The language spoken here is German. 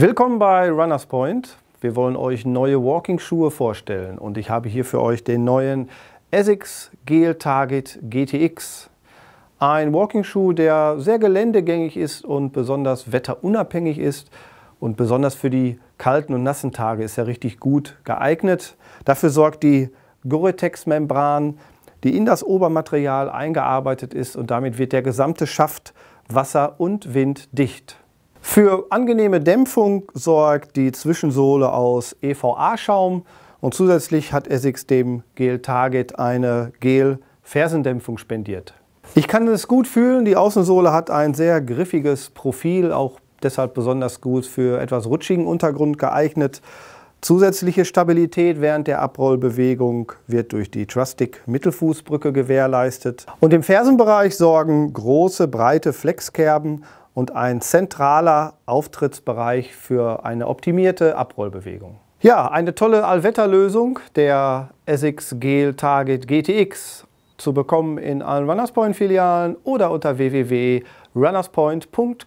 Willkommen bei Runners Point. Wir wollen euch neue Walking-Schuhe vorstellen und ich habe hier für euch den neuen Essex Gel Target GTX. Ein Walking-Schuh, der sehr geländegängig ist und besonders wetterunabhängig ist und besonders für die kalten und nassen Tage ist er richtig gut geeignet. Dafür sorgt die Gore-Tex-Membran, die in das Obermaterial eingearbeitet ist und damit wird der gesamte Schaft wasser- und winddicht. Für angenehme Dämpfung sorgt die Zwischensohle aus EVA-Schaum und zusätzlich hat Essex dem Gel Target eine Gel-Fersendämpfung spendiert. Ich kann es gut fühlen, die Außensohle hat ein sehr griffiges Profil, auch deshalb besonders gut für etwas rutschigen Untergrund geeignet. Zusätzliche Stabilität während der Abrollbewegung wird durch die Trustic Mittelfußbrücke gewährleistet. Und im Fersenbereich sorgen große, breite Flexkerben und ein zentraler Auftrittsbereich für eine optimierte Abrollbewegung. Ja, eine tolle Allwetterlösung der Essex Gel Target GTX zu bekommen in allen Runners Point Filialen oder unter www.runnerspoint.com.